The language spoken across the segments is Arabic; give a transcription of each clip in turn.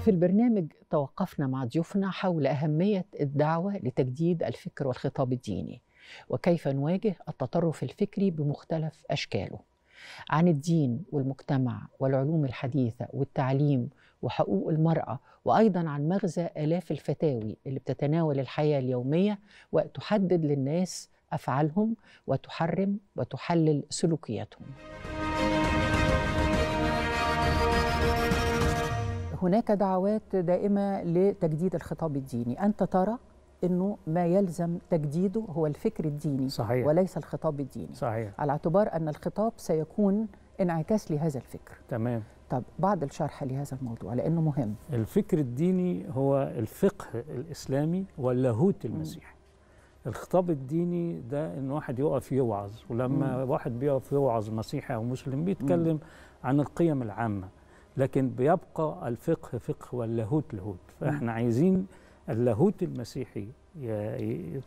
في البرنامج توقفنا مع ضيوفنا حول أهمية الدعوة لتجديد الفكر والخطاب الديني وكيف نواجه التطرف الفكري بمختلف أشكاله عن الدين والمجتمع والعلوم الحديثة والتعليم وحقوق المرأة وأيضا عن مغزى آلاف الفتاوي اللي بتتناول الحياة اليومية وتحدد للناس أفعالهم وتحرم وتحلل سلوكياتهم هناك دعوات دائمة لتجديد الخطاب الديني أنت ترى انه ما يلزم تجديده هو الفكر الديني صحيح. وليس الخطاب الديني صحيح. على اعتبار ان الخطاب سيكون انعكاس لهذا الفكر تمام طب بعد الشرح لهذا الموضوع لانه مهم الفكر الديني هو الفقه الاسلامي واللاهوت المسيحي الخطاب الديني ده ان واحد يقف يوعظ ولما مم. واحد بيقف يوعظ مسيحي او مسلم بيتكلم مم. عن القيم العامه لكن بيبقى الفقه فقه واللاهوت لاهوت فاحنا عايزين اللاهوت المسيحي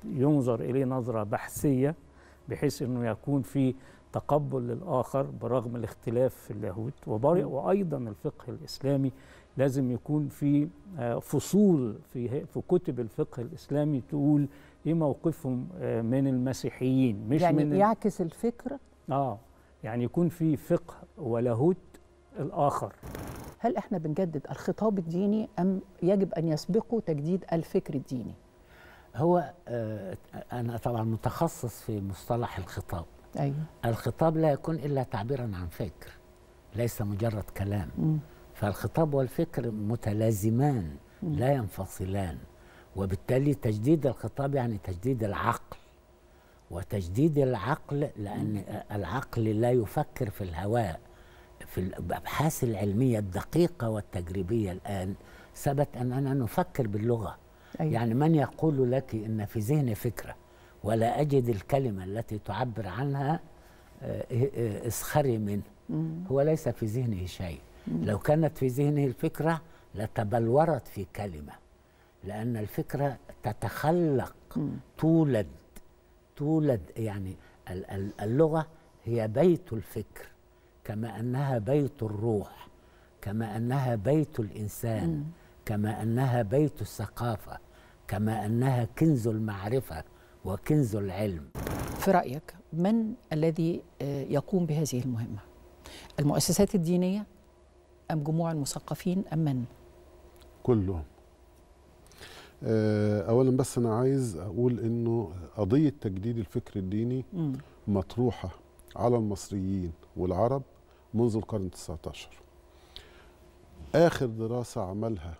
ينظر اليه نظره بحثيه بحيث انه يكون في تقبل للاخر برغم الاختلاف في اللاهوت وايضا الفقه الاسلامي لازم يكون في آه، فصول في في كتب الفقه الاسلامي تقول ايه موقفهم آه، من المسيحيين مش يعني من يعكس الفكره؟ اه يعني يكون في فقه ولاهوت الآخر هل احنا بنجدد الخطاب الديني أم يجب أن يسبقه تجديد الفكر الديني؟ هو آه، أنا طبعا متخصص في مصطلح الخطاب أيوة. الخطاب لا يكون إلا تعبيرا عن فكر ليس مجرد كلام م. فالخطاب والفكر متلازمان م. لا ينفصلان وبالتالي تجديد الخطاب يعني تجديد العقل وتجديد العقل لأن العقل لا يفكر في الهواء في الابحاث العلميه الدقيقه والتجريبيه الان ثبت اننا نفكر باللغه أيوة. يعني من يقول لك ان في ذهني فكره ولا اجد الكلمه التي تعبر عنها آه، آه، آه، اسخري منه هو ليس في ذهنه شيء لو كانت في ذهنه الفكره لتبلورت في كلمه لان الفكره تتخلق تولد تولد يعني اللغه هي بيت الفكر كما انها بيت الروح كما انها بيت الانسان م. كما انها بيت الثقافه كما انها كنز المعرفه وكنز العلم في رايك من الذي آه، يقوم بهذه المهمه المؤسسات الدينيه ام جموع المثقفين ام من كلهم آه، اولا بس انا عايز اقول انه قضيه تجديد الفكر الديني م. مطروحه على المصريين والعرب منذ القرن 19 آخر دراسة عملها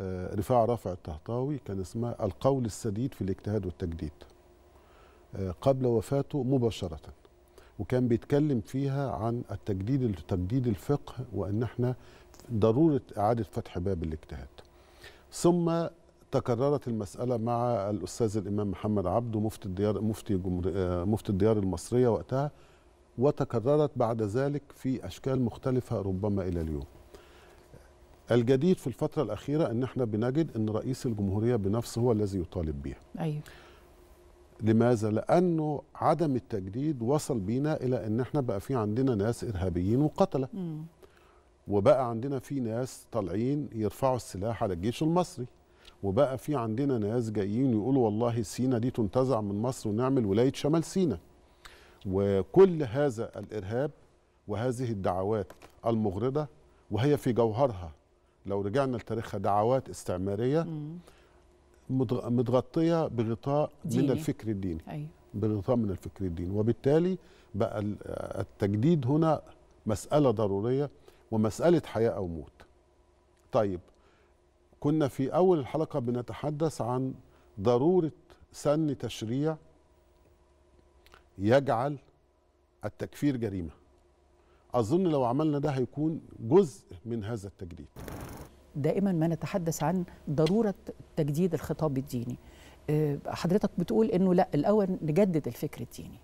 آه، رفاع رافع الطهطاوي كان اسمها القول السديد في الاجتهاد والتجديد آه، قبل وفاته مباشرة وكان بيتكلم فيها عن التجديد تجديد الفقه وان احنا ضروره اعاده فتح باب الاجتهاد. ثم تكررت المساله مع الاستاذ الامام محمد عبده مفتي الديار مفتي آه، مفتي الديار المصريه وقتها وتكررت بعد ذلك في أشكال مختلفة ربما إلى اليوم الجديد في الفترة الأخيرة أن احنا بنجد أن رئيس الجمهورية بنفسه هو الذي يطالب بها أيوه. لماذا؟ لأنه عدم التجديد وصل بينا إلى أن احنا بقى في عندنا ناس إرهابيين وقتلة م. وبقى عندنا في ناس طالعين يرفعوا السلاح على الجيش المصري وبقى في عندنا ناس جايين يقولوا والله سينا دي تنتزع من مصر ونعمل ولاية شمال سينا وكل هذا الارهاب وهذه الدعوات المغرضه وهي في جوهرها لو رجعنا لتاريخها دعوات استعماريه متغطيه بغطاء من الفكر الديني أيوه. بغطاء من الفكر الديني وبالتالي بقى التجديد هنا مساله ضروريه ومساله حياه او موت طيب كنا في اول الحلقه بنتحدث عن ضروره سن تشريع يجعل التكفير جريمه اظن لو عملنا ده هيكون جزء من هذا التجديد دائما ما نتحدث عن ضروره تجديد الخطاب الديني آه، حضرتك بتقول انه لا الاول نجدد الفكر الديني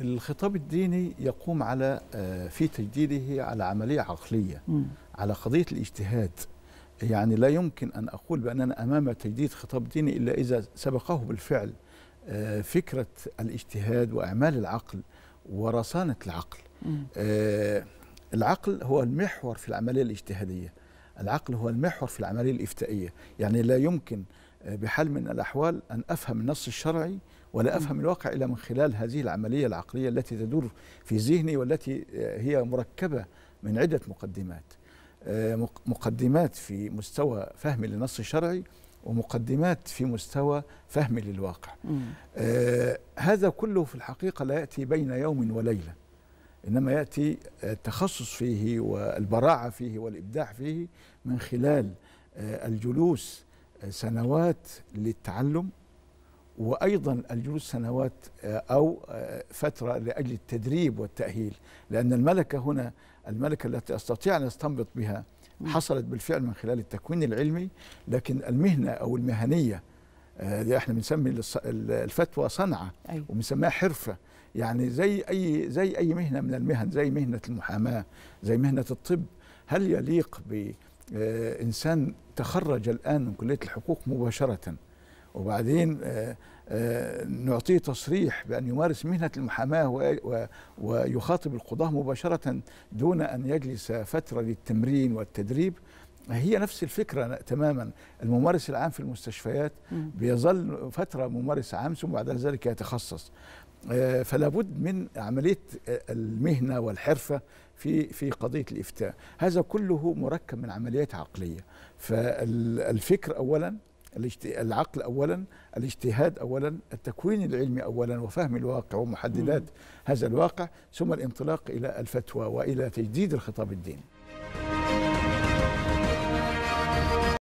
الخطاب الديني يقوم على آه، في تجديده على عمليه عقليه م. على قضيه الاجتهاد يعني لا يمكن ان اقول باننا امام تجديد خطاب ديني الا اذا سبقه بالفعل فكرة الاجتهاد وأعمال العقل ورصانة العقل آه، العقل هو المحور في العملية الاجتهادية العقل هو المحور في العملية الإفتائية يعني لا يمكن آه، بحال من الأحوال أن أفهم النص الشرعي ولا أفهم الواقع إلا من خلال هذه العملية العقلية التي تدور في ذهني والتي آه، هي مركبة من عدة مقدمات مقدمات في مستوى فهمي للنص الشرعي ومقدمات في مستوى فهم للواقع آه هذا كله في الحقيقة لا يأتي بين يوم وليلة إنما يأتي التخصص فيه والبراعة فيه والإبداع فيه من خلال آه الجلوس آه، سنوات للتعلم وايضا الجلوس سنوات آه، او آه، فتره لاجل التدريب والتاهيل لان الملكه هنا الملكه التي استطيع ان استنبط بها حصلت بالفعل من خلال التكوين العلمي لكن المهنه او المهنيه آه، دي احنا بنسمي الفتوى صنعه أيوة. وبنسميها حرفه يعني زي اي زي اي مهنه من المهن زي مهنه المحاماه زي مهنه الطب هل يليق بانسان آه، تخرج الان من كليه الحقوق مباشره وبعدين آه، آه، نعطيه تصريح بأن يمارس مهنة المحاماة ويخاطب القضاة مباشرة دون أن يجلس فترة للتمرين والتدريب هي نفس الفكرة تماما الممارس العام في المستشفيات بيظل فترة ممارس عام ثم بعد ذلك يتخصص آه، فلا بد من عملية المهنة والحرفة في في قضية الإفتاء هذا كله مركب من عمليات عقلية فالفكر أولا العقل أولا الاجتهاد أولا التكوين العلمي أولا وفهم الواقع ومحددات هذا الواقع ثم الانطلاق إلى الفتوى وإلى تجديد الخطاب الديني